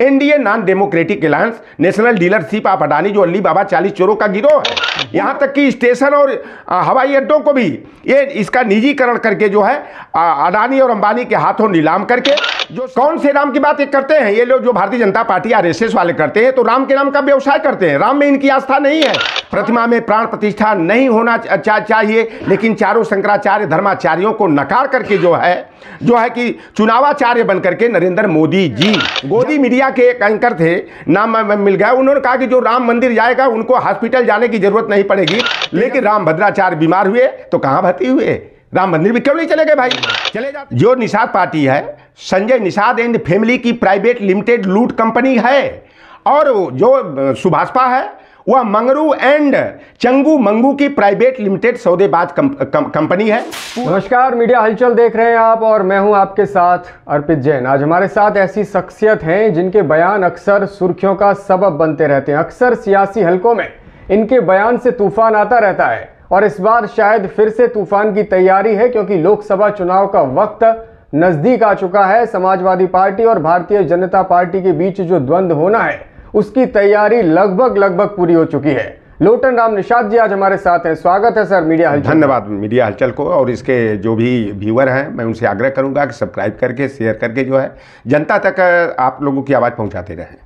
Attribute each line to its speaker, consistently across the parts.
Speaker 1: NDA non democratic alliance national dealership आप अडानी जो Ali बाबा चालीस चोरों का गिरोह है यहाँ तक कि स्टेशन और हवाई अड्डों को भी ये इसका निजीकरण करके जो है अडानी और अंबानी के हाथों नीलाम करके जो कौन से राम की बात करते हैं ये लोग जो भारतीय जनता पार्टी आरएसएस वाले करते हैं तो राम के नाम का व्यवसाय करते हैं राम में इनकी आस्था नहीं है प्रतिमा में प्राण प्रतिष्ठा नहीं होना चा, चाहिए लेकिन चारों शंकराचार्य धर्माचार्यों को नकार करके जो है जो है कि चुनावाचार्य बनकर के नरेंद्र मोदी जी गोदी मीडिया के एक एंकर थे नाम मिल गया उन्होंने कहा कि जो राम मंदिर जाएगा उनको हॉस्पिटल जाने की जरूरत नहीं पड़ेगी लेकिन राम भद्राचार्य बीमार हुए तो कहाँ भर्ती हुए राम मंदिर भी क्यों नहीं चले गए भाई चले जाते जो निषाद पार्टी है संजय निषाद एंड फैमिली की प्राइवेट लिमिटेड लूट कंपनी है और जो सुभाषपा है वह मंगरू एंड
Speaker 2: चंगू मंगू की प्राइवेट लिमिटेड सौदेबाज कंपनी है नमस्कार मीडिया हलचल देख रहे हैं आप और मैं हूं आपके साथ अर्पित जैन आज हमारे साथ ऐसी शख्सियत हैं जिनके बयान अक्सर सुर्खियों का सबब बनते रहते हैं अक्सर सियासी हलकों में इनके बयान से तूफान आता रहता है और इस बार शायद फिर से तूफान की तैयारी है क्योंकि लोकसभा चुनाव का वक्त नज़दीक आ चुका है समाजवादी पार्टी और भारतीय जनता पार्टी के बीच जो द्वंद्व होना है उसकी तैयारी लगभग लगभग पूरी हो चुकी है लोटन राम निषाद जी आज हमारे साथ हैं स्वागत है सर मीडिया हलचल धन्यवाद
Speaker 1: मीडिया हलचल को और इसके जो भी व्यूअर हैं मैं उनसे आग्रह करूंगा कि सब्सक्राइब करके शेयर करके जो है जनता तक आप लोगों की आवाज़ पहुंचाते रहें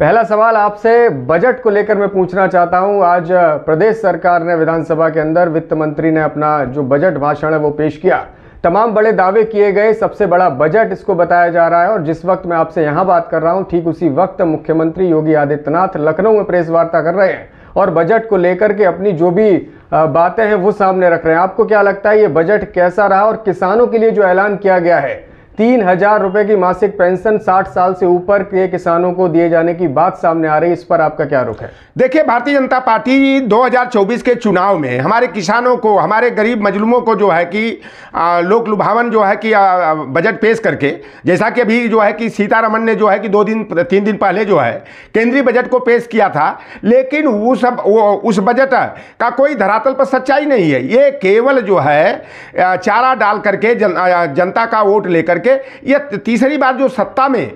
Speaker 2: पहला सवाल आपसे बजट को लेकर मैं पूछना चाहता हूं आज प्रदेश सरकार ने विधानसभा के अंदर वित्त मंत्री ने अपना जो बजट भाषण है वो पेश किया तमाम बड़े दावे किए गए सबसे बड़ा बजट इसको बताया जा रहा है और जिस वक्त मैं आपसे यहां बात कर रहा हूं ठीक उसी वक्त मुख्यमंत्री योगी आदित्यनाथ लखनऊ में प्रेस वार्ता कर रहे हैं और बजट को लेकर के अपनी जो भी बातें हैं वो सामने रख रहे हैं आपको क्या लगता है ये बजट कैसा रहा और किसानों के लिए जो ऐलान किया गया है तीन हजार रुपये की मासिक पेंशन साठ साल से ऊपर के किसानों को दिए जाने की बात सामने आ रही है इस पर आपका क्या रुख है देखिए भारतीय जनता पार्टी
Speaker 1: 2024 के चुनाव में हमारे किसानों को हमारे गरीब मजलूमों को जो है कि लोक लुभावन जो है कि बजट पेश करके जैसा कि अभी जो है कि सीतारमन ने जो है कि दो दिन तीन दिन पहले जो है केंद्रीय बजट को पेश किया था लेकिन वो सब वो उस बजट का कोई धरातल पर सच्चाई नहीं है ये केवल जो है चारा डाल करके जन, जनता का वोट लेकर करके या तीसरी बार जो सत्ता में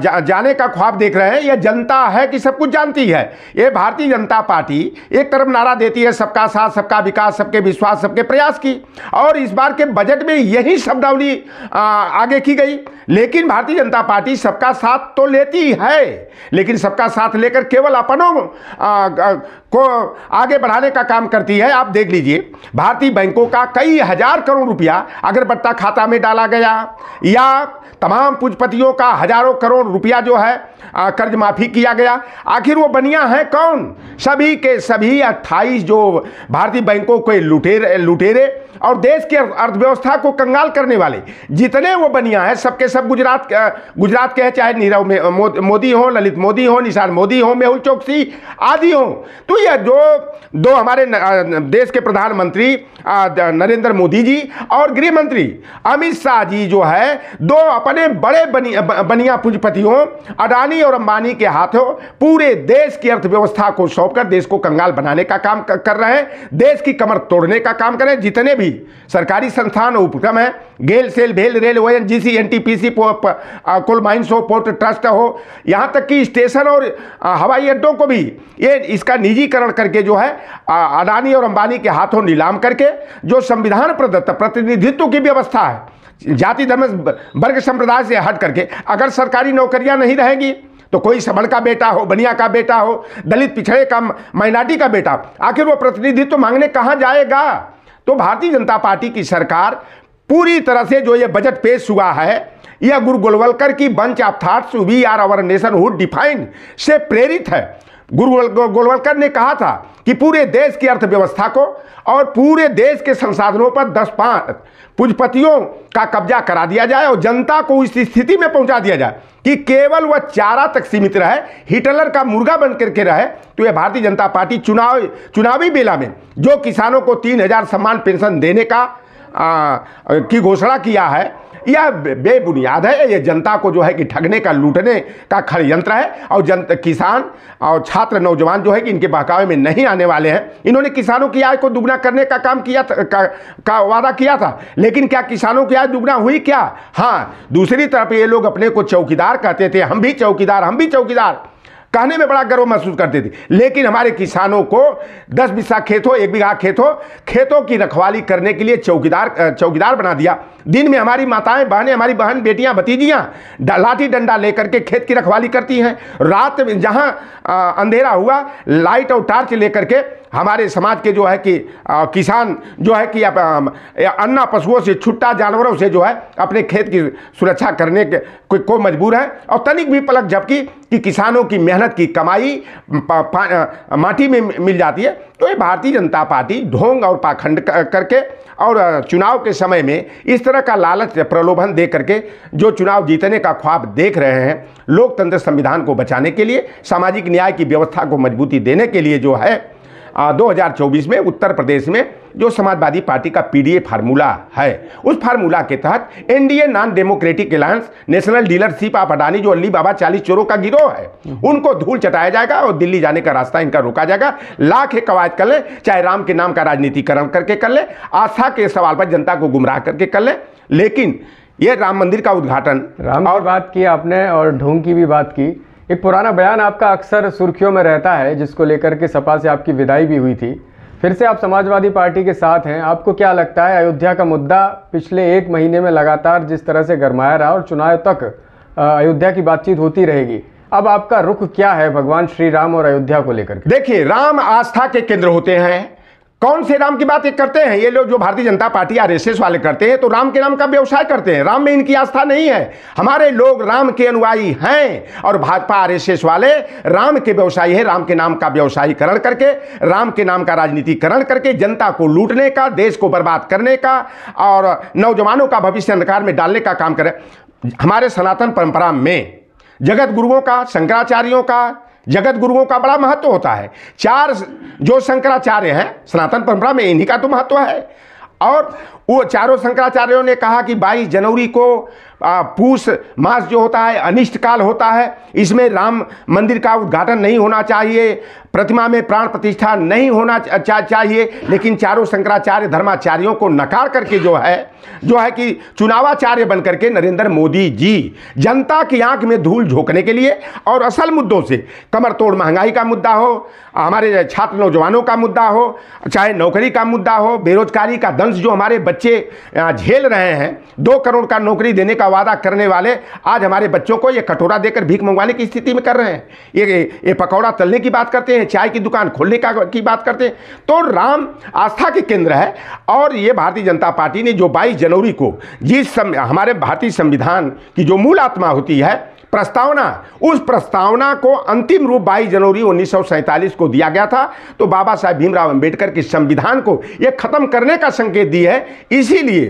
Speaker 1: जा, जाने का ख्वाब देख रहे हैं यह जनता है कि सब कुछ जानती है ये भारतीय जनता पार्टी एक तरफ नारा देती है सबका साथ सबका विकास सबके विश्वास सबके प्रयास की और इस बार के बजट में यही शब्दावली आगे की गई लेकिन भारतीय जनता पार्टी सबका साथ तो लेती है लेकिन सबका साथ लेकर केवल अपनों को आगे बढ़ाने का काम करती है आप देख लीजिए भारतीय बैंकों का कई हजार करोड़ रुपया अगरबत्ता खाता में डाला गया या तमाम पूंजपतियों का हजारों करोड़ रुपया जो है कर्ज माफ़ी किया गया आखिर वो बनिया है कौन सभी के सभी अट्ठाईस जो भारतीय बैंकों के लुटेरे लुटेरे और देश की अर्थव्यवस्था को कंगाल करने वाले जितने वो बनिया हैं सबके सब गुजरात गुजरात के हैं चाहे नीरव में मोदी हो ललित मोदी हो निशान मोदी हो मेहुल चौकसी आदि हो तो यह जो दो हमारे देश के प्रधानमंत्री नरेंद्र मोदी जी और गृह मंत्री अमित शाह जी जो है दो अपने बड़े बनिया, बनिया पूंजीपतियों अडानी और अंबानी के हाथों पूरे देश की अर्थव्यवस्था को सौंपकर देश को कंगाल बनाने का काम कर रहे हैं देश की कमर तोड़ने का काम करें जितने भी भी सरकारी संस्थान उपक्रम है गेल सेल भेल rail O N G C N T P C coal mines हो पोर्ट ट्रस्ट हो यहाँ तक कि स्टेशन और हवाई अड्डों को भी ये इसका निजीकरण करके जो है अडानी और अंबानी के हाथों नीलाम करके जो संविधान प्रदत्त प्रतिनिधित्व की व्यवस्था है जाति धर्म वर्ग संप्रदाय से हट करके अगर सरकारी नौकरियां नहीं रहेंगी तो कोई सबल का बेटा हो बनिया का बेटा हो दलित पिछड़े का माइनॉरिटी का बेटा आखिर वो प्रतिनिधित्व तो मांगने कहाँ जाएगा तो भारतीय जनता पार्टी की सरकार पूरी तरह से जो ये बजट पेश हुआ है यह गुरु गोलवलकर की bunch of thoughts we are our nationhood define से प्रेरित है गुरु गोलवलकर ने कहा था कि पूरे देश की अर्थव्यवस्था को और पूरे देश के संसाधनों पर दस पाँच पूंजपतियों का कब्जा करा दिया जाए और जनता को इस स्थिति में पहुंचा दिया जाए कि केवल वह चारा तक सीमित रहे हिटलर का मुर्गा बन करके रहे तो यह भारतीय जनता पार्टी चुनाव चुनावी बेला में जो किसानों को तीन हजार सम्मान पेंशन देने का आ, की घोषणा किया है यह बेबुनियाद है ये जनता को जो है कि ठगने का लूटने का खड़यंत्र है और जन किसान और छात्र नौजवान जो है कि इनके बहकावे में नहीं आने वाले हैं इन्होंने किसानों की आय को दुगना करने का काम किया था का, का वादा किया था लेकिन क्या किसानों की आय दुगना हुई क्या हाँ दूसरी तरफ ये लोग अपने को चौकीदार कहते थे हम भी चौकीदार हम भी चौकीदार कहने में बड़ा गर्व महसूस करते थे लेकिन हमारे किसानों को दस बीसा खेत हो एक बीघा खेत हो खेतों की रखवाली करने के लिए चौकीदार चौकीदार बना दिया दिन में हमारी माताएं बहनें हमारी बहन बेटियां भतीजियां लाठी डंडा लेकर के खेत की रखवाली करती हैं रात में जहाँ अंधेरा हुआ लाइट और टार्च लेकर के हमारे समाज के जो है कि आ, किसान जो है कि अन्ना पशुओं से छुट्टा जानवरों से जो है अपने खेत की सुरक्षा करने के को, को मजबूर है और तनिक भी पलक जबकि कि किसानों की मेहनत मेहनत की कमाई माटी में मिल जाती है तो ये भारतीय जनता पार्टी ढोंग और पाखंड करके और चुनाव के समय में इस तरह का लालच प्रलोभन दे करके जो चुनाव जीतने का ख्वाब देख रहे हैं लोकतंत्र संविधान को बचाने के लिए सामाजिक न्याय की व्यवस्था को मजबूती देने के लिए जो है 2024 में उत्तर प्रदेश में जो समाजवादी पार्टी का पीडीए फार्मूला है उस फार्मूला के तहत NDA non democratic alliance national dealership of Adani जो अली बाबा चालीस चोरों का गिरोह है उनको धूल चटाया जाएगा और दिल्ली जाने का रास्ता इनका रोका जाएगा लाख एक कवायद कर ले चाहे राम के नाम का राजनीतिकरण करके कर ले आस्था के सवाल पर जनता को गुमराह करके
Speaker 2: कर ले लेकिन ये राम मंदिर का उद्घाटन राम और बात की आपने और ढोंग की भी बात की एक पुराना बयान आपका अक्सर सुर्खियों में रहता है जिसको लेकर के सपा से आपकी विदाई भी हुई थी फिर से आप समाजवादी पार्टी के साथ हैं आपको क्या लगता है अयोध्या का मुद्दा पिछले एक महीने में लगातार जिस तरह से गरमाया रहा और चुनाव तक अयोध्या की बातचीत होती रहेगी अब आपका रुख क्या है भगवान श्री राम और अयोध्या को लेकर देखिए राम आस्था के
Speaker 1: केंद्र होते हैं कौन से राम की बात ये करते हैं ये लोग जो भारतीय जनता पार्टी आर एस वाले करते हैं तो राम के नाम का व्यवसाय करते हैं राम में इनकी आस्था नहीं है हमारे लोग राम के अनुयायी हैं और भाजपा आर वाले राम के व्यवसायी हैं राम के नाम का व्यवसायीकरण करके राम के नाम का राजनीतिकरण करके जनता को लूटने का देश को बर्बाद करने का और नौजवानों का भविष्य अंधकार में डालने का काम करें हमारे सनातन परंपरा में जगत गुरुओं का शंकराचार्यों का जगत गुरुओं का बड़ा महत्व होता है चार जो शंकराचार्य हैं सनातन परंपरा में इन्हीं का तो महत्व है और वो चारों शंकराचार्यों ने कहा कि 22 जनवरी को पूष मास जो होता है अनिष्ट काल होता है इसमें राम मंदिर का उद्घाटन नहीं होना चाहिए प्रतिमा में प्राण प्रतिष्ठा नहीं होना चा, चाहिए लेकिन चारों शंकराचार्य धर्माचार्यों को नकार करके जो है जो है कि चुनावाचार्य बन करके नरेंद्र मोदी जी जनता की आंख में धूल झोंकने के लिए और असल मुद्दों से कमर तोड़ महंगाई का मुद्दा हो हमारे छात्र नौजवानों का मुद्दा हो चाहे नौकरी का मुद्दा हो बेरोजगारी का दंश जो हमारे बच्चे झेल रहे हैं दो करोड़ का नौकरी देने का का वादा करने वाले आज हमारे बच्चों को ये कटोरा देकर भीख मंगवाने की स्थिति में कर रहे हैं ये ये पकौड़ा तलने की बात करते हैं चाय की दुकान खोलने का की बात करते हैं तो राम आस्था के केंद्र है और ये भारतीय जनता पार्टी ने जो बाईस जनवरी को जिस सम, हमारे भारतीय संविधान की जो मूल आत्मा होती है प्रस्तावना उस प्रस्तावना को अंतिम रूप 22 जनवरी उन्नीस को दिया गया था तो बाबा साहेब भीमराव अंबेडकर के संविधान को ये खत्म करने का संकेत दी है इसीलिए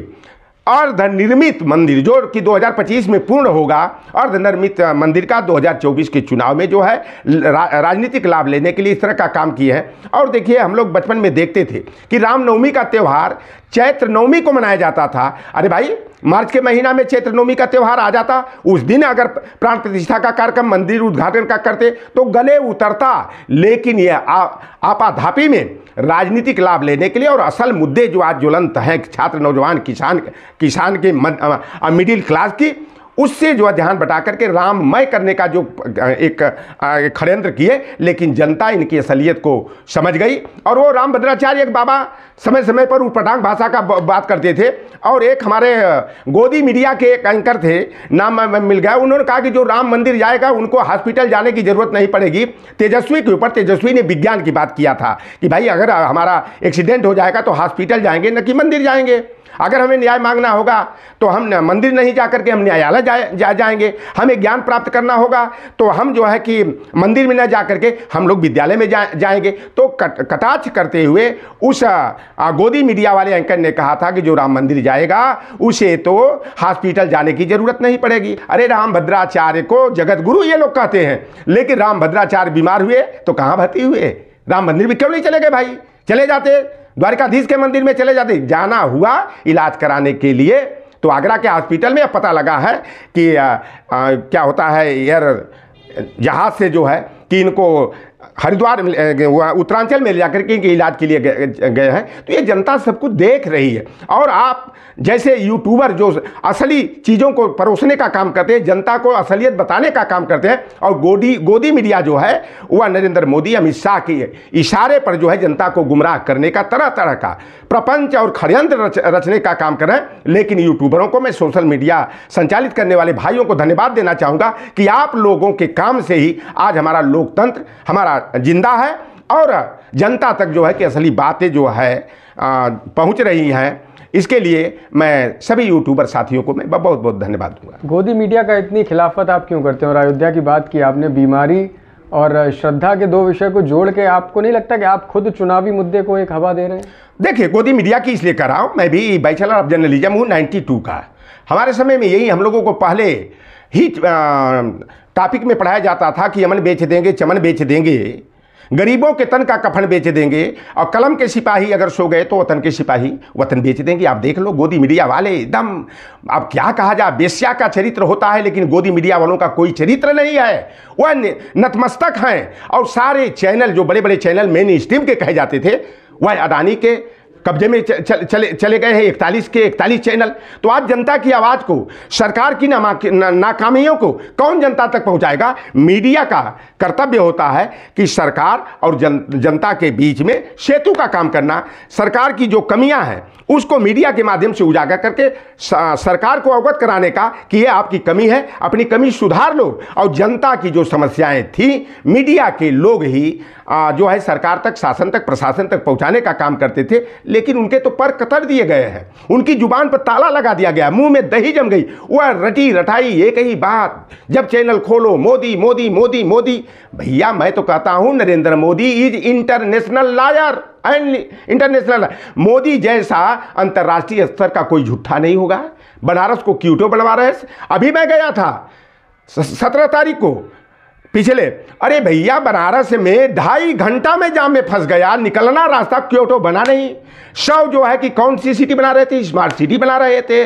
Speaker 1: अर्धनिर्मित मंदिर जो कि 2025 में पूर्ण होगा अर्धनिर्मित मंदिर का 2024 के चुनाव में जो है रा, राजनीतिक लाभ लेने के लिए इस तरह का काम किए हैं और देखिए हम लोग बचपन में देखते थे कि रामनवमी का त्यौहार चैत्र नवमी को मनाया जाता था अरे भाई मार्च के महीना में चैत्र नवमी का त्यौहार आ जाता उस दिन अगर प्राण प्रतिष्ठा का कार्यक्रम मंदिर उद्घाटन का करते तो गले उतरता लेकिन यह आपाधापी में राजनीतिक लाभ लेने के लिए और असल मुद्दे जो आज ज्वलंत हैं छात्र नौजवान किसान किसान के मिडिल क्लास की उससे जो है ध्यान बटा करके राममय करने का जो एक षडयंत्र किए लेकिन जनता इनकी असलियत को समझ गई और वो राम भद्राचार्य एक बाबा समय समय पर उटपटांग भाषा का बात करते थे और एक हमारे गोदी मीडिया के एक एंकर थे नाम मिल गया उन्होंने कहा कि जो राम मंदिर जाएगा उनको हॉस्पिटल जाने की ज़रूरत नहीं पड़ेगी तेजस्वी के ऊपर तेजस्वी ने विज्ञान की बात किया था कि भाई अगर हमारा एक्सीडेंट हो जाएगा तो हॉस्पिटल जाएंगे न कि मंदिर जाएंगे अगर हमें न्याय मांगना होगा तो हम मंदिर नहीं जा करके हम न्यायालय जा, जा जाएंगे हमें ज्ञान प्राप्त करना होगा तो हम जो है कि मंदिर में न जा करके हम लोग विद्यालय में जा जाएंगे तो कट, कटाक्ष करते हुए उस गोदी मीडिया वाले एंकर ने कहा था कि जो राम मंदिर जाएगा उसे तो हॉस्पिटल जाने की ज़रूरत नहीं पड़ेगी अरे राम भद्राचार्य को जगत गुरु ये लोग कहते हैं लेकिन राम भद्राचार्य बीमार हुए तो कहाँ भर्ती हुए राम मंदिर भी क्यों नहीं चले गए भाई चले जाते द्वारिकाधीश के मंदिर में चले जाते जाना हुआ इलाज कराने के लिए तो आगरा के हॉस्पिटल में पता लगा है कि आ, आ, क्या होता है एयर जहाज़ से जो है कि इनको हरिद्वार उत्तरांचल में ले जाकर के इलाज के लिए गए हैं तो ये जनता सब कुछ देख रही है और आप जैसे यूट्यूबर जो असली चीज़ों को परोसने का काम करते हैं जनता को असलियत बताने का काम करते हैं और गोदी गोदी मीडिया जो है वह नरेंद्र मोदी अमित शाह की इशारे पर जो है जनता को गुमराह करने का तरह तरह का प्रपंच और खड़यंत्र रच, रचने का काम कर रहे हैं लेकिन यूट्यूबरों को मैं सोशल मीडिया संचालित करने वाले भाइयों को धन्यवाद देना चाहूँगा कि आप लोगों के काम से ही आज हमारा लोकतंत्र हमारा जिंदा है और जनता तक जो है कि असली बातें जो है पहुंच रही हैं इसके लिए मैं सभी यूट्यूबर साथियों को मैं बहुत बहुत धन्यवाद दूंगा
Speaker 2: गोदी मीडिया का इतनी खिलाफत आप क्यों करते हैं और अयोध्या की बात की आपने बीमारी और श्रद्धा के दो विषय को जोड़ के आपको नहीं लगता कि आप खुद चुनावी मुद्दे को एक हवा दे रहे हैं देखिए गोदी मीडिया की इसलिए कर रहा हूँ मैं भी बैचलर ऑफ जर्नलिज्म हूँ नाइन्टी
Speaker 1: का हमारे समय में यही हम लोगों को पहले ही टॉपिक में पढ़ाया जाता था कि यमन बेच देंगे चमन बेच देंगे गरीबों के तन का कफन बेच देंगे और कलम के सिपाही अगर सो गए तो वतन के सिपाही वतन बेच देंगे आप देख लो गोदी मीडिया वाले एकदम अब क्या कहा जाए बेस्या का चरित्र होता है लेकिन गोदी मीडिया वालों का कोई चरित्र नहीं है वह नतमस्तक हैं और सारे चैनल जो बड़े बड़े चैनल मेन स्ट्रीम के कहे जाते थे वह अडानी के कब्जे में चले चले चले गए हैं इकतालीस के इकतालीस चैनल तो आज जनता की आवाज़ को सरकार की नामा ना, नाकामियों को कौन जनता तक पहुंचाएगा मीडिया का कर्तव्य होता है कि सरकार और जन जनता के बीच में सेतु का काम करना सरकार की जो कमियां हैं उसको मीडिया के माध्यम से उजागर करके सरकार को अवगत कराने का कि ये आपकी कमी है अपनी कमी सुधार लो और जनता की जो समस्याएं थी मीडिया के लोग ही जो है सरकार तक शासन तक प्रशासन तक पहुंचाने का काम करते थे लेकिन उनके तो पर कतर दिए गए हैं उनकी जुबान पर ताला लगा दिया गया मुंह में दही जम गई वह रटी रटाई एक ही बात जब चैनल खोलो मोदी मोदी मोदी मोदी भैया मैं तो कहता हूं Narendra Modi is international liar and international Modi जैसा अंतर्राष्ट्रीय स्तर का कोई झूठा नहीं होगा बनारस को क्यूटो बनवा रहे अभी मैं गया था सत्रह तारीख को पिछले अरे भैया बनारस में ढाई घंटा में जाम में फंस गया निकलना रास्ता क्योटो तो बना नहीं शव जो है कि कौन सी सिटी बना रहे थे स्मार्ट सिटी बना रहे थे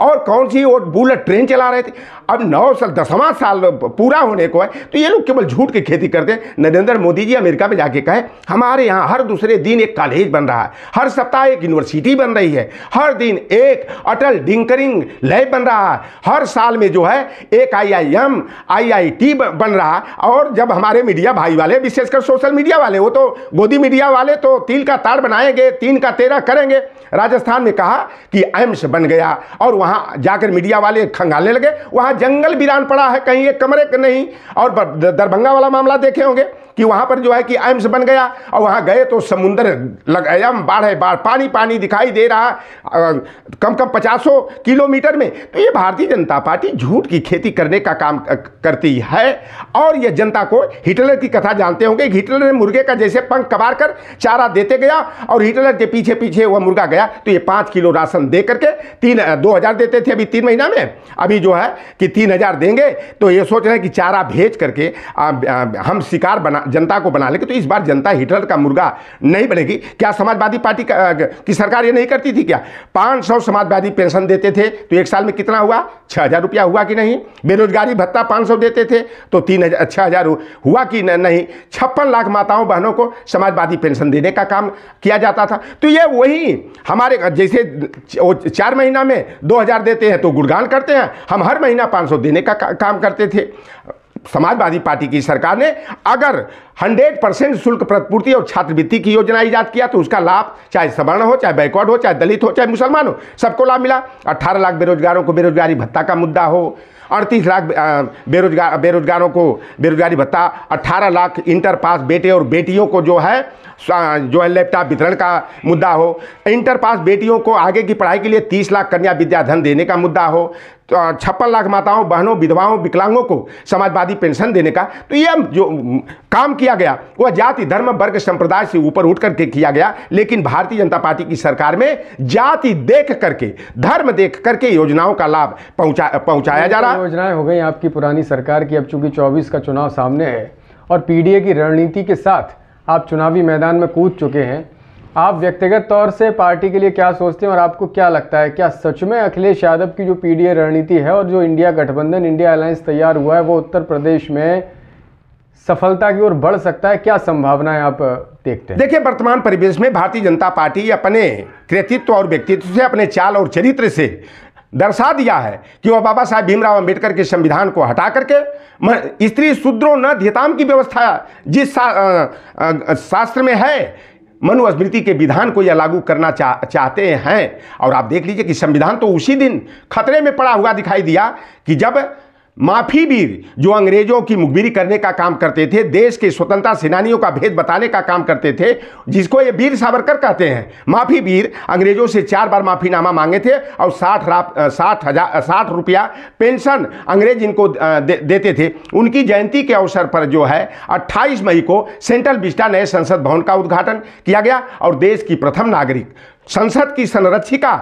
Speaker 1: और कौन सी वो बुलेट ट्रेन चला रहे थे अब नौ साल दसवां साल पूरा होने को है तो ये लोग केवल झूठ की खेती करते हैं नरेंद्र मोदी जी अमेरिका में जाके कहें हमारे यहाँ हर दूसरे दिन एक कॉलेज बन रहा है हर सप्ताह एक यूनिवर्सिटी बन रही है हर दिन एक अटल डिंकरिंग लैब बन रहा है हर साल में जो है एक आईआईएम आईआईटी बन रहा और जब हमारे मीडिया भाई वाले विशेषकर सोशल मीडिया वाले वो तो गोदी मीडिया वाले तो तिल का तार बनाएंगे तीन का तेरह करेंगे राजस्थान में कहा कि एम्स बन गया और वहां जाकर मीडिया वाले खंगालने लगे वहां जंगल वीरान पड़ा है कहीं एक कमरे नहीं और दरभंगा वाला मामला देखे होंगे कि वहाँ पर जो है कि एम्स बन गया और वहाँ गए तो समुंदर लग एम बाढ़ है बाढ़ पानी पानी दिखाई दे रहा कम कम पचासों किलोमीटर में तो ये भारतीय जनता पार्टी झूठ की खेती करने का काम करती है और यह जनता को हिटलर की कथा जानते होंगे हिटलर ने मुर्गे का जैसे पंख कबार कर चारा देते गया और हिटलर के पीछे पीछे वह मुर्गा गया तो ये पाँच किलो राशन दे करके तीन दो हज़ार देते थे अभी तीन महीना में अभी जो है कि तीन हज़ार देंगे तो ये सोच रहे हैं कि चारा भेज करके आ, आ, हम शिकार बना जनता को बना लेंगे तो इस बार जनता हिटलर का मुर्गा नहीं बनेगी क्या समाजवादी पार्टी की सरकार ये नहीं करती थी क्या पाँच सौ समाजवादी पेंशन देते थे तो एक साल में कितना हुआ छः हज़ार रुपया हुआ कि नहीं बेरोजगारी भत्ता पाँच सौ देते थे तो तीन हज़ार छः हज़ार हुआ कि नहीं छप्पन लाख माताओं बहनों को समाजवादी पेंशन देने का काम किया जाता था तो ये वही हमारे जैसे चार महीना में दो हज़ार देते हैं तो गुणगान करते हैं हम हर महीना पाँच सौ देने का काम करते थे समाजवादी पार्टी की सरकार ने अगर 100 परसेंट शुल्क प्रतिपूर्ति और छात्रवृत्ति की योजना ईजाद किया तो उसका लाभ चाहे सवर्ण हो चाहे बैकवर्ड हो चाहे दलित हो चाहे मुसलमान हो सबको लाभ मिला 18 लाख बेरोजगारों को बेरोजगारी भत्ता का मुद्दा हो अड़तीस लाख बेरोजगार बेरोजगारों को बेरोजगारी भत्ता 18 लाख इंटर पास बेटे और बेटियों को जो है जो है लैपटॉप वितरण का मुद्दा हो इंटर पास बेटियों को आगे की पढ़ाई के लिए 30 लाख कन्या विद्याधन देने का मुद्दा हो तो, छप्पन लाख माताओं बहनों विधवाओं विकलांगों को समाजवादी पेंशन देने का तो यह जो काम किया गया वह जाति धर्म वर्ग संप्रदाय से ऊपर उठ करके किया गया लेकिन भारतीय जनता पार्टी की सरकार में जाति देख करके धर्म देख करके
Speaker 2: योजनाओं का लाभ पहुंचा पहुंचाया जा रहा है योजनाएं हो गई आपकी पुरानी सरकार की अब चूंकि चौबीस का चुनाव सामने है और पीडीए की रणनीति के साथ आप चुनावी मैदान में कूद चुके हैं आप व्यक्तिगत तौर से पार्टी के लिए क्या सोचते हैं और आपको क्या लगता है क्या सच में अखिलेश यादव की जो पीडीए रणनीति है और जो इंडिया गठबंधन इंडिया अलायंस तैयार हुआ है वो उत्तर प्रदेश में सफलता की ओर बढ़ सकता है क्या संभावनाएं आप देखते हैं देखिए वर्तमान
Speaker 1: परिवेश में भारतीय जनता पार्टी अपने कृतित्व और व्यक्तित्व से अपने चाल और चरित्र से दर्शा दिया है कि वह बाबा साहेब भीमराव अंबेडकर के संविधान को हटा करके स्त्री शूद्रों न धीताम की व्यवस्था जिस शास्त्र में है मनुस्मृति के विधान को यह लागू करना चा, चाहते हैं और आप देख लीजिए कि संविधान तो उसी दिन खतरे में पड़ा हुआ दिखाई दिया कि जब माफी वीर जो अंग्रेजों की मुखबिरी करने का काम करते थे देश के स्वतंत्रता सेनानियों का भेद बताने का काम करते थे जिसको ये वीर सावरकर कहते हैं माफी वीर अंग्रेजों से चार बार माफीनामा मांगे थे और साठ साठ हजार साठ रुपया पेंशन अंग्रेज इनको दे, देते थे उनकी जयंती के अवसर पर जो है अट्ठाईस मई को सेंट्रल बिस्टा नए संसद भवन का उद्घाटन किया गया और देश की प्रथम नागरिक संसद की संरक्षिका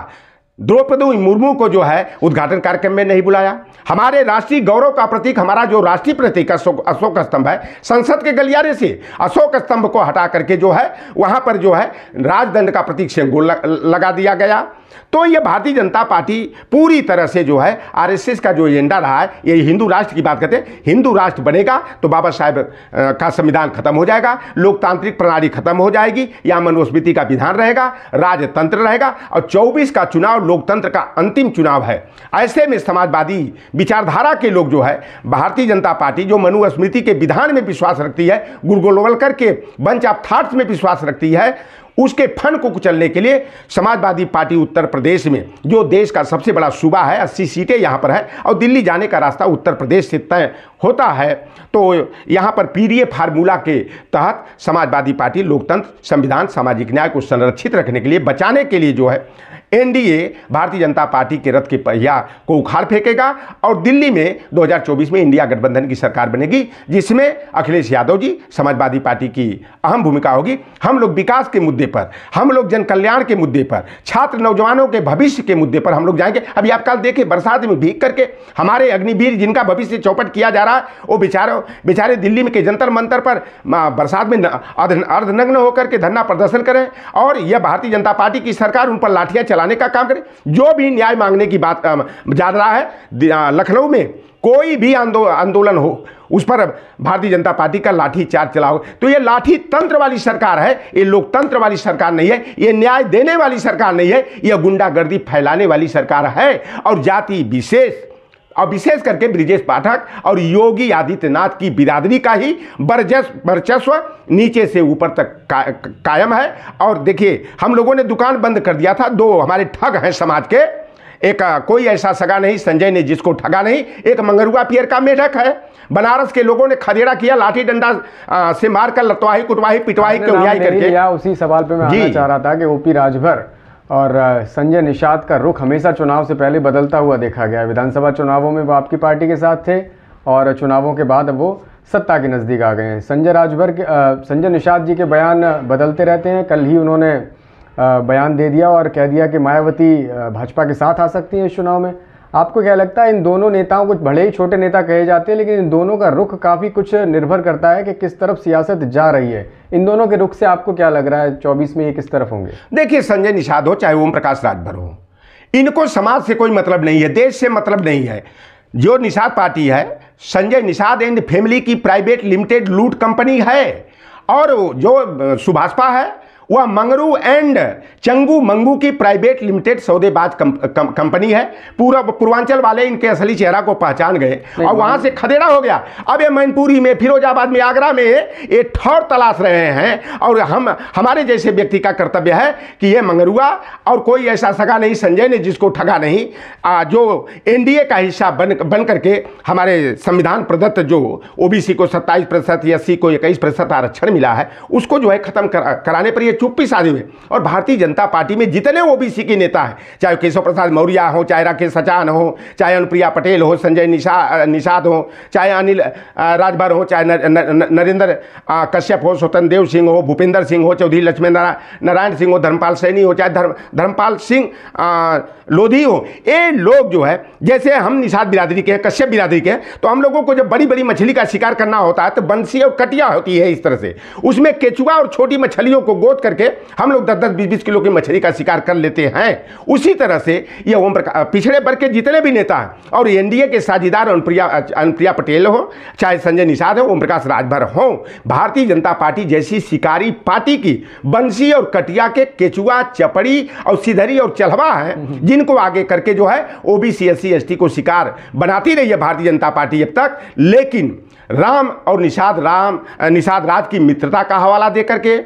Speaker 1: द्रौपदी मुर्मू को जो है उद्घाटन कार्यक्रम में नहीं बुलाया हमारे राष्ट्रीय गौरव का प्रतीक हमारा जो राष्ट्रीय प्रतीक अशोक अशोक स्तंभ है संसद के गलियारे से अशोक स्तंभ को हटा करके जो है वहाँ पर जो है राजदंड का प्रतीक शेंगोल लगा दिया गया तो ये भारतीय जनता पार्टी पूरी तरह से जो है आरएसएस का जो एजेंडा रहा है ये हिंदू राष्ट्र की बात करते हिंदू राष्ट्र बनेगा तो बाबा साहेब का संविधान खत्म हो जाएगा लोकतांत्रिक प्रणाली खत्म हो जाएगी या मनुस्मृति का विधान रहेगा राजतंत्र रहेगा और चौबीस का चुनाव लोकतंत्र का अंतिम चुनाव है ऐसे में समाजवादी विचारधारा के लोग जो है भारतीय जनता पार्टी जो मनुस्मृति के विधान में विश्वास रखती है गुरगोलवलकर के बंच ऑफ थाट्स में विश्वास रखती है उसके फन को कुचलने के लिए समाजवादी पार्टी उत्तर प्रदेश में जो देश का सबसे बड़ा सूबा है अस्सी सीटें यहाँ पर है और दिल्ली जाने का रास्ता उत्तर प्रदेश से तय होता है तो यहाँ पर पीडीए फार्मूला के तहत समाजवादी पार्टी लोकतंत्र संविधान सामाजिक न्याय को संरक्षित रखने के लिए बचाने के लिए जो है एनडीए भारतीय जनता पार्टी के रथ के पहिया को उखाड़ फेंकेगा और दिल्ली में 2024 में इंडिया गठबंधन की सरकार बनेगी जिसमें अखिलेश यादव जी समाजवादी पार्टी की अहम भूमिका होगी हम लोग विकास के मुद्दे पर हम लोग जन कल्याण के मुद्दे पर छात्र नौजवानों के भविष्य के मुद्दे पर हम लोग जाएंगे अभी आप कल देखें बरसात में भीग करके हमारे अग्निवीर जिनका भविष्य चौपट किया जा रहा है वो बेचारों बेचारे दिल्ली में के जंतर मंतर पर बरसात में अर्धनग्न होकर के धरना प्रदर्शन करें और यह भारतीय जनता पार्टी की सरकार उन पर लाठियाँ चला बढ़ाने का काम करें जो भी न्याय मांगने की बात जा रहा है लखनऊ में कोई भी आंदोलन हो उस पर भारतीय जनता पार्टी का लाठी चार्ज चलाओ तो ये लाठी तंत्र वाली सरकार है ये लोकतंत्र वाली सरकार नहीं है ये न्याय देने वाली सरकार नहीं है ये गुंडागर्दी फैलाने वाली सरकार है और जाति विशेष और विशेष करके ब्रिजेश पाठक और योगी आदित्यनाथ की बिरादरी का ही बरजस वर्चस्व नीचे से ऊपर तक का, कायम है और देखिए हम लोगों ने दुकान बंद कर दिया था दो हमारे ठग हैं समाज के एक कोई ऐसा सगा नहीं संजय ने जिसको ठगा नहीं एक मंगरुआ पियर का मेढक है बनारस के लोगों ने खदेड़ा किया लाठी डंडा से मारकर लतवाही कुटवाही पिटवाही करके उसी सवाल पे मैं जी चाह रहा
Speaker 2: था कि ओपी राजभर और संजय निषाद का रुख हमेशा चुनाव से पहले बदलता हुआ देखा गया विधानसभा चुनावों में वो आपकी पार्टी के साथ थे और चुनावों के बाद वो सत्ता के नज़दीक आ गए हैं संजय राजभर के संजय निषाद जी के बयान बदलते रहते हैं कल ही उन्होंने बयान दे दिया और कह दिया कि मायावती भाजपा के साथ आ सकती हैं इस चुनाव में आपको क्या लगता है इन दोनों नेताओं कुछ भले ही छोटे नेता कहे जाते हैं लेकिन इन दोनों का रुख काफ़ी कुछ निर्भर करता है कि किस तरफ सियासत जा रही है इन दोनों के रुख से आपको क्या लग रहा है चौबीस में ये किस तरफ होंगे देखिए संजय निषाद हो चाहे ओम प्रकाश राजभर
Speaker 1: हो इनको समाज से कोई मतलब नहीं है देश से मतलब नहीं है जो निषाद पार्टी है संजय निषाद एंड फैमिली की प्राइवेट लिमिटेड लूट कंपनी है और जो सुभाषपा है वह मंगरू एंड चंगू मंगू की प्राइवेट लिमिटेड सौदेबाज कंपनी है पूरा पूर्वांचल वाले इनके असली चेहरा को पहचान गए और वहां से खदेड़ा हो गया अब ये मैनपुरी में फिरोजाबाद में आगरा में ये ठौर तलाश रहे हैं और हम हमारे जैसे व्यक्ति का कर्तव्य है कि ये मंगरुआ और कोई ऐसा सगा नहीं संजय ने जिसको ठगा नहीं आ, जो एन का हिस्सा बन बन करके हमारे संविधान प्रदत्त जो ओ को सत्ताईस प्रतिशत एस को इक्कीस प्रतिशत आरक्षण मिला है उसको जो है खत्म कराने पर यह चुप्पी साधे हुए और भारतीय जनता पार्टी में जितने ओबीसी के नेता हैं चाहे केशव प्रसाद मौर्य हो चाहे राकेश सचान हो चाहे अनुप्रिया पटेल हो संजय निशा निषाद हो चाहे अनिल राजभर हो चाहे नरेंद्र कश्यप हो स्वतंत्र देव सिंह हो भूपेंद्र सिंह हो चौधरी लक्ष्मी नारायण सिंह हो धर्मपाल सैनी हो चाहे धर्मपाल सिंह लोधी हो ये लोग जो है जैसे हम निषाद बिरादरी के हैं कश्यप बिरादरी के हैं तो हम लोगों को जब बड़ी बड़ी मछली का शिकार करना होता है तो बंसी और कटिया होती है इस तरह से उसमें केचुआ और छोटी मछलियों को गोद करके हम लोग दस दस बीस बीस किलो की मछली का शिकार कर लेते हैं उसी तरह से यह ओम प्रकाश पिछड़े वर्ग के जितने भी नेता हैं और एनडीए के साझेदार अनुप्रिया अनुप्रिया पटेल हो चाहे संजय निषाद हो ओम प्रकाश राजभर हो भारतीय जनता पार्टी जैसी शिकारी पार्टी की बंसी और कटिया के केचुआ चपड़ी और सिधरी और चलवा है जिनको आगे करके जो है ओबीसी एससी एसटी को शिकार बनाती रही है भारतीय जनता पार्टी अब तक लेकिन राम और निषाद राम निषाद राज की मित्रता का हवाला देकर के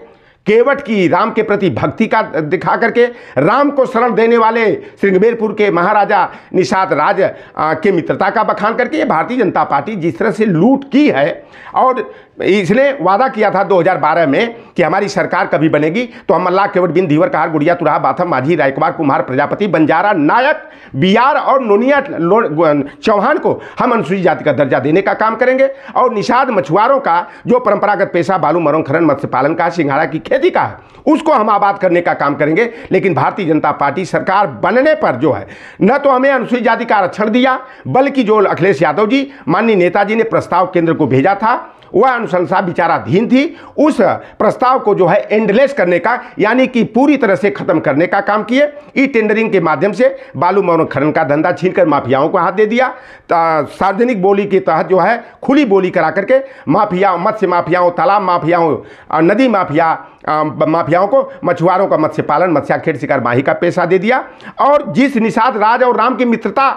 Speaker 1: केवट की राम के प्रति भक्ति का दिखा करके राम को शरण देने वाले श्रृंगबेरपुर के महाराजा निषाद राज के मित्रता का बखान करके ये भारतीय जनता पार्टी जिस तरह से लूट की है और इसने वादा किया था 2012 में कि हमारी सरकार कभी बनेगी तो हम अल्लाह केवट बिन धीवर कहार गुड़िया तुरा बाथम माझी रायकुमार कुमार प्रजापति बंजारा नायक बिहार और नोनिया चौहान को हम अनुसूचित जाति का दर्जा देने का काम करेंगे और निषाद मछुआरों का जो परंपरागत पेशा बालू मरों खरन मत्स्य पालन का सिंघाड़ा की खेती का है उसको हम आबाद करने का काम करेंगे लेकिन भारतीय जनता पार्टी सरकार बनने पर जो है न तो हमें अनुसूचित जाति का आरक्षण दिया बल्कि जो अखिलेश यादव जी माननीय नेताजी ने प्रस्ताव केंद्र को भेजा था वह अनुशंसा विचाराधीन थी उस प्रस्ताव को जो है एंडलेस करने का यानी कि पूरी तरह से खत्म करने का काम किए ई टेंडरिंग के माध्यम से बालू मौन खनन का धंधा छीनकर माफियाओं को हाथ दे दिया सार्वजनिक बोली के तहत जो है खुली बोली करा करके माफिया मत्स्य माफियाओं तालाब माफियाओं नदी माफिया माफियाओं को मछुआरों का मत्स्य पालन मत्स्या खेड़ शिकार माही का पेशा दे दिया और जिस निषाद राज और राम की मित्रता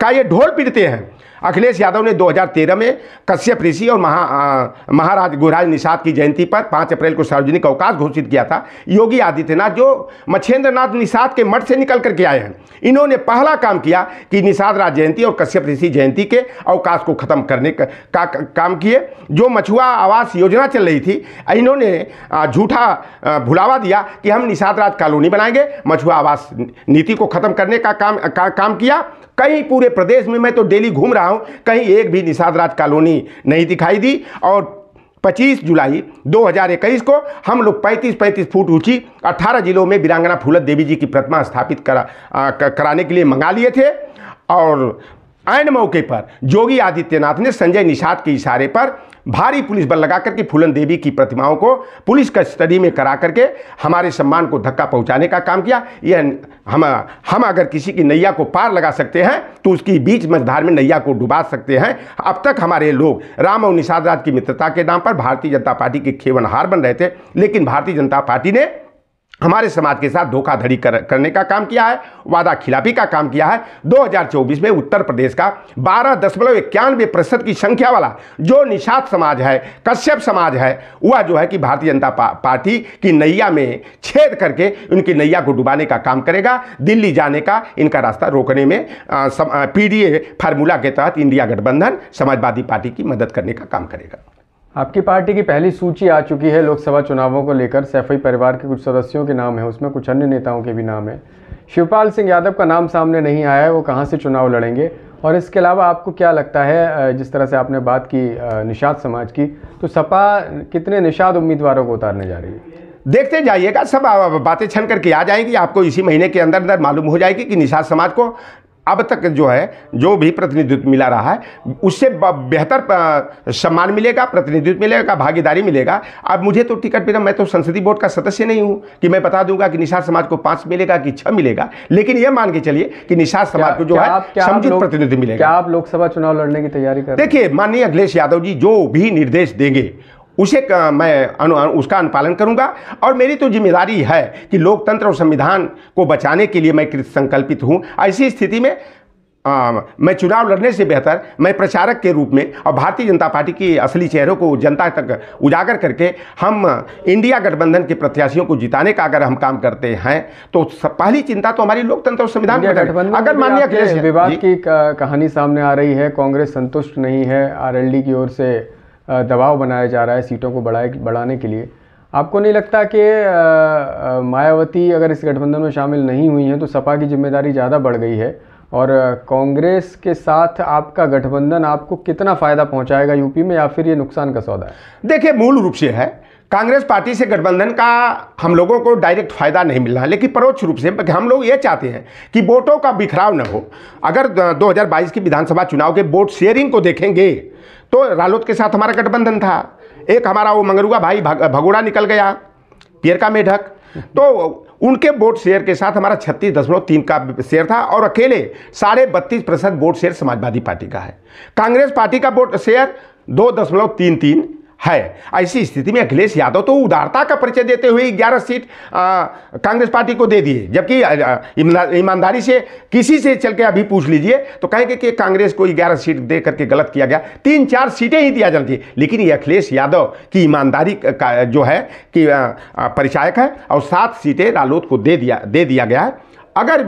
Speaker 1: का ये ढोल पीटते हैं अखिलेश यादव ने 2013 में कश्यप ऋषि और महा आ, महाराज गुरुराज निषाद की जयंती पर 5 अप्रैल को सार्वजनिक अवकाश घोषित किया था योगी आदित्यनाथ जो मच्छेंद्र नाथ निषाद के मठ से निकल करके आए हैं इन्होंने पहला काम किया कि निषाद राज जयंती और कश्यप ऋषि जयंती के अवकाश को खत्म करने का, का, का काम किए जो मछुआ आवास योजना चल रही थी इन्होंने झूठा ऐसा भुलावा दिया कि हम निषाद राज कॉलोनी बनाएंगे मछुआ आवास नीति को ख़त्म करने का काम का, काम किया कहीं पूरे प्रदेश में मैं तो डेली घूम रहा हूँ कहीं एक भी निषाद राज कॉलोनी नहीं दिखाई दी और 25 जुलाई 2021 को हम लोग 35-35 फुट ऊंची 18 जिलों में वीरांगना फूलत देवी जी की प्रतिमा स्थापित करा आ, कराने के लिए मंगा लिए थे और एंड मौके पर योगी आदित्यनाथ ने संजय निषाद के इशारे पर भारी पुलिस बल लगा करके फूलन देवी की प्रतिमाओं को पुलिस कस्टडी में करा करके हमारे सम्मान को धक्का पहुंचाने का काम किया यह हम हम अगर किसी की नैया को पार लगा सकते हैं तो उसकी बीच मझधार में नैया को डुबा सकते हैं अब तक हमारे लोग राम और निषाद राज की मित्रता के नाम पर भारतीय जनता पार्टी के खेवनहार बन रहे थे लेकिन भारतीय जनता पार्टी ने हमारे समाज के साथ धोखाधड़ी कर, करने का काम किया है वादा खिलाफी का काम किया है 2024 में उत्तर प्रदेश का बारह दशमलव इक्यानवे प्रतिशत की संख्या वाला जो निषाद समाज है कश्यप समाज है वह जो है कि भारतीय जनता पा, पार्टी की नैया में छेद करके उनकी नैया को डुबाने का काम करेगा दिल्ली जाने का इनका रास्ता रोकने में पी डी फार्मूला के तहत इंडिया गठबंधन समाजवादी पार्टी की मदद करने का काम करेगा
Speaker 2: आपकी पार्टी की पहली सूची आ चुकी है लोकसभा चुनावों को लेकर सैफई परिवार के कुछ सदस्यों के नाम है उसमें कुछ अन्य नेताओं के भी नाम है शिवपाल सिंह यादव का नाम सामने नहीं आया है वो कहाँ से चुनाव लड़ेंगे और इसके अलावा आपको क्या लगता है जिस तरह से आपने बात की निषाद समाज की तो सपा कितने निषाद उम्मीदवारों को उतारने जा रही है देखते जाइएगा सब
Speaker 1: बातें छन करके आ जाएंगी आपको इसी महीने के अंदर अंदर मालूम हो जाएगी कि निषाद समाज को अब तक जो है जो भी प्रतिनिधित्व मिला रहा है उससे बेहतर सम्मान मिलेगा प्रतिनिधित्व मिलेगा भागीदारी मिलेगा अब मुझे तो टिकट मिला मैं तो संसदीय बोर्ड का सदस्य नहीं हूँ कि मैं बता दूंगा कि निषाद समाज को पाँच मिलेगा कि छः मिलेगा लेकिन यह मान के चलिए कि निषाद समाज को जो है समझित प्रतिनिधि मिलेगा
Speaker 2: आप लोकसभा चुनाव लड़ने की तैयारी कर
Speaker 1: देखिए माननीय अखिलेश यादव जी जो भी निर्देश देंगे उसे मैं अनु, उसका अनुपालन करूंगा और मेरी तो जिम्मेदारी है कि लोकतंत्र और संविधान को बचाने के लिए मैं कृत संकल्पित हूँ ऐसी स्थिति में आ, मैं चुनाव लड़ने से बेहतर मैं प्रचारक के रूप में और भारतीय जनता पार्टी की असली चेहरों को जनता तक उजागर करके हम इंडिया गठबंधन के प्रत्याशियों को जिताने का अगर हम काम करते हैं तो पहली चिंता तो हमारी लोकतंत्र और संविधान अगर मान्य विवाद
Speaker 2: की कहानी सामने आ रही है कांग्रेस संतुष्ट नहीं है आर की ओर से दबाव बनाया जा रहा है सीटों को बढ़ाए बढ़ाने के लिए आपको नहीं लगता कि मायावती अगर इस गठबंधन में शामिल नहीं हुई हैं तो सपा की जिम्मेदारी ज़्यादा बढ़ गई है और कांग्रेस के साथ आपका गठबंधन आपको कितना फ़ायदा पहुंचाएगा यूपी में या फिर ये नुकसान का सौदा है देखिए मूल रूप से है कांग्रेस पार्टी से गठबंधन का हम लोगों को डायरेक्ट
Speaker 1: फायदा नहीं मिल रहा है लेकिन परोक्ष रूप से हम लोग ये चाहते हैं कि वोटों का बिखराव न हो अगर 2022 की विधानसभा चुनाव के वोट शेयरिंग को देखेंगे तो रालोद के साथ हमारा गठबंधन था एक हमारा वो मंगरुआ भाई भगोड़ा निकल गया पियर का मेढक तो उनके वोट शेयर के साथ हमारा छत्तीस दशमलव तीन का शेयर था और अकेले साढ़े बत्तीस प्रतिशत वोट शेयर समाजवादी पार्टी का है कांग्रेस पार्टी का वोट शेयर दो दशमलव तीन तीन है ऐसी स्थिति में अखिलेश यादव तो उदारता का परिचय देते हुए ग्यारह सीट कांग्रेस पार्टी को दे दिए जबकि ईमानदारी से किसी से चल के अभी पूछ लीजिए तो कहेंगे कि कांग्रेस को ग्यारह सीट दे करके गलत किया गया तीन चार सीटें ही दिया जाती लेकिन ये अखिलेश यादव की ईमानदारी का जो है कि परिचायक है और सात सीटें रालोद को दे दिया दे दिया गया है अगर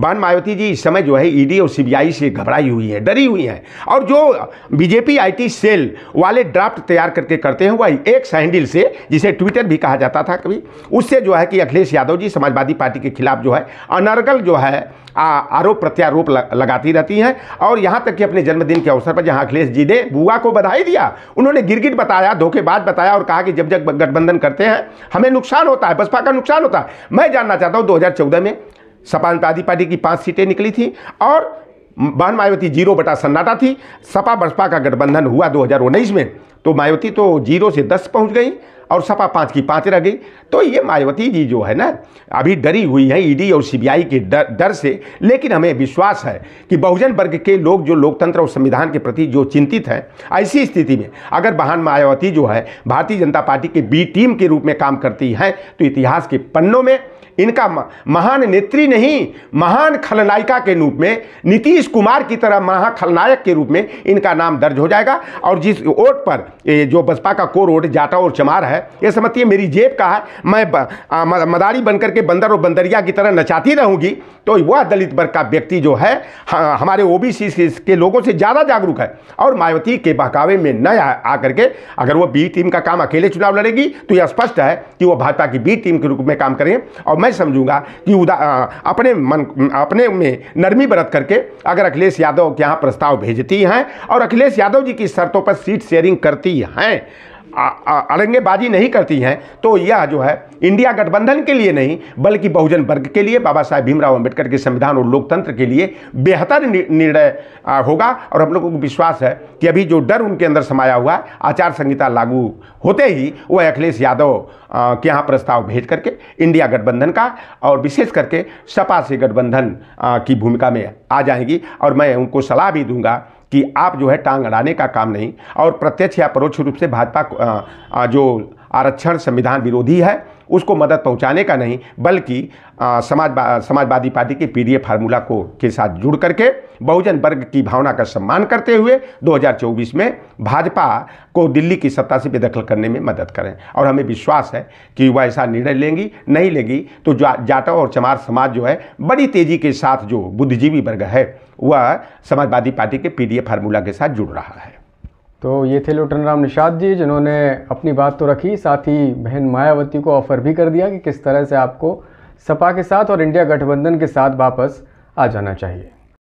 Speaker 1: बान मायावती जी इस समय जो है ईडी e और सीबीआई से घबराई हुई है डरी हुई है और जो बीजेपी आईटी सेल वाले ड्राफ्ट तैयार करके करते हैं वह एक हैंडल से जिसे ट्विटर भी कहा जाता था कभी उससे जो है कि अखिलेश यादव जी समाजवादी पार्टी के खिलाफ जो है अनर्गल जो है आ, आरोप प्रत्यारोप लगाती रहती हैं और यहाँ तक कि अपने जन्मदिन के अवसर पर जहाँ अखिलेश जी ने बुआ को बधाई दिया उन्होंने गिरगिट बताया धोखेबाज बताया और कहा कि जब जब गठबंधन करते हैं हमें नुकसान होता है बसपा का नुकसान होता है मैं जानना चाहता हूँ दो में सपा समाजवादी पार्टी की पाँच सीटें निकली थी और बहन मायावती जीरो बटा सन्नाटा थी सपा बसपा का गठबंधन हुआ दो में तो मायावती तो जीरो से दस पहुंच गई और सपा पाँच की पाँच रह गई तो ये मायावती जी जो है ना अभी डरी हुई है ईडी और सीबीआई के डर डर से लेकिन हमें विश्वास है कि बहुजन वर्ग के लोग जो लोकतंत्र और संविधान के प्रति जो चिंतित हैं ऐसी स्थिति में अगर बहान मायावती जो है भारतीय जनता पार्टी के बी टीम के रूप में काम करती हैं तो इतिहास के पन्नों में इनका महान नेत्री नहीं महान खलनायिका के रूप में नीतीश कुमार की तरह महाखलनायक के रूप में इनका नाम दर्ज हो जाएगा और जिस वोट पर ये जो बसपा का कोर वोट जाटा और चमार है ये समझिए मेरी जेब का है मैं मदारी बनकर के बंदर और बंदरिया की तरह नचाती रहूँगी तो वह दलित वर्ग का व्यक्ति जो है हमारे ओ के लोगों से ज़्यादा जागरूक है और मायावती के बहकावे में न आकर के अगर वो बी टीम का काम अकेले चुनाव लड़ेगी तो यह स्पष्ट है कि वो भाजपा की बी टीम के रूप में काम करें और मैं समझूंगा कि उदा अपने मन अपने में नरमी बरत करके अगर अखिलेश यादव के यहाँ प्रस्ताव भेजती हैं और अखिलेश यादव जी की शर्तों पर सीट शेयरिंग करती हैं अड़ंगेबाजी नहीं करती हैं तो यह जो है इंडिया गठबंधन के लिए नहीं बल्कि बहुजन वर्ग के लिए बाबा साहेब भीमराव अम्बेडकर के संविधान और लोकतंत्र के लिए बेहतर निर्णय होगा और हम लोगों को विश्वास है कि अभी जो डर उनके अंदर समाया हुआ है आचार संहिता लागू होते ही वह अखिलेश यादव के यहाँ प्रस्ताव भेज करके इंडिया गठबंधन का और विशेष करके सपा से गठबंधन की भूमिका में आ जाएंगी और मैं उनको सलाह भी दूंगा कि आप जो है टांग अड़ाने का काम नहीं और प्रत्यक्ष या परोक्ष रूप से भाजपा जो आरक्षण संविधान विरोधी है उसको मदद पहुंचाने का नहीं बल्कि समाज समाजवादी पार्टी के पीडीए फार्मूला को के साथ जुड़ करके बहुजन वर्ग की भावना का सम्मान करते हुए 2024 में भाजपा को दिल्ली की सत्ता से बेदखल करने में मदद करें और हमें विश्वास है कि वह ऐसा निर्णय लेंगी नहीं लेगी तो जाटव और चमार समाज जो है बड़ी तेज़ी के साथ जो बुद्धिजीवी वर्ग है वह समाजवादी पार्टी के पी डी फार्मूला के साथ जुड़ रहा है
Speaker 2: तो ये थे लुटन राम निषाद जी जिन्होंने अपनी बात तो रखी साथ ही बहन मायावती को ऑफर भी कर दिया कि किस तरह से आपको सपा के साथ और इंडिया गठबंधन के साथ वापस आ जाना चाहिए